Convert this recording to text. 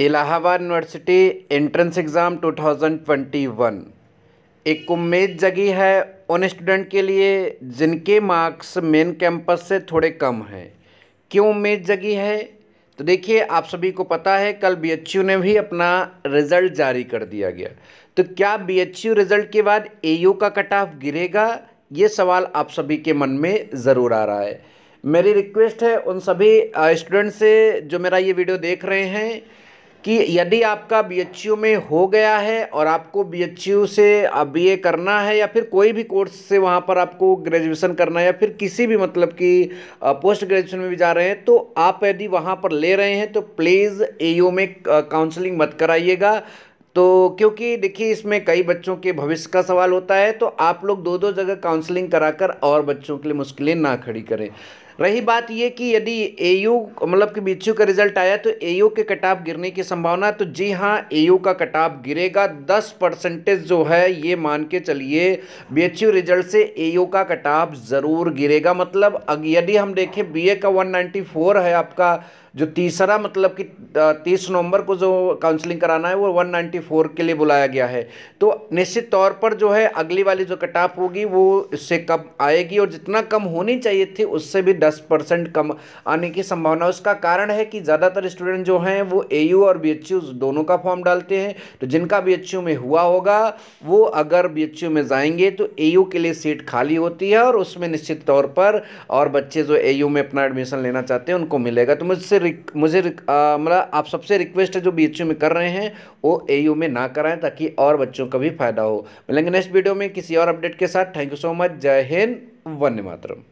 Allahabad university entrance exam 2021 एक उम्मीद जगी है उन स्टूडेंट के लिए जिनके मार्क्स मेन कैंपस से थोड़े कम हैं क्यों उम्मीद जगी है तो देखिए आप सभी को पता है कल बीएचयू ने भी अपना रिज़ल्ट जारी कर दिया गया तो क्या बीएचयू रिज़ल्ट के बाद एयू का कट ऑफ गिरेगा ये सवाल आप सभी के मन में ज़रूर आ रहा है मेरी रिक्वेस्ट है उन सभी स्टूडेंट से जो मेरा ये वीडियो देख रहे हैं कि यदि आपका बी में हो गया है और आपको बी से बी करना है या फिर कोई भी कोर्स से वहाँ पर आपको ग्रेजुएशन करना है या फिर किसी भी मतलब कि पोस्ट ग्रेजुएशन में भी जा रहे हैं तो आप यदि वहाँ पर ले रहे हैं तो प्लीज़ ए में काउंसलिंग मत कराइएगा तो क्योंकि देखिए इसमें कई बच्चों के भविष्य का सवाल होता है तो आप लोग दो दो जगह काउंसलिंग कराकर और बच्चों के लिए मुश्किलें ना खड़ी करें रही बात ये कि यदि एयू मतलब कि बीचू का रिजल्ट आया तो एयू के कटाप गिरने की संभावना तो जी हाँ एयू का कटाप गिरेगा दस परसेंटेज जो है ये मान के चलिए बी रिजल्ट से एयू का कटाप ज़रूर गिरेगा मतलब अग यदि हम देखें बीए का 194 है आपका जो तीसरा मतलब कि तीस नवंबर को जो काउंसलिंग कराना है वो 194 के लिए बुलाया गया है तो निश्चित तौर पर जो है अगली वाली जो कटाप होगी वो इससे कम आएगी और जितना कम होनी चाहिए थी उससे भी दस परसेंट कम आने की संभावना उसका कारण है कि ज़्यादातर स्टूडेंट जो हैं वो ए और बी दोनों का फॉर्म डालते हैं तो जिनका बी में हुआ होगा वो अगर बी में जाएंगे तो ए के लिए सीट खाली होती है और उसमें निश्चित तौर पर और बच्चे जो ए में अपना एडमिशन लेना चाहते हैं उनको मिलेगा तो मुझसे मुझे मतलब आप सबसे रिक्वेस्ट है जो बी में कर रहे हैं वो ए में ना कराएं ताकि और बच्चों का भी फायदा हो मिलेंगे नेक्स्ट वीडियो में किसी और अपडेट के साथ थैंक यू सो मच जय हिंद वन्य मातरम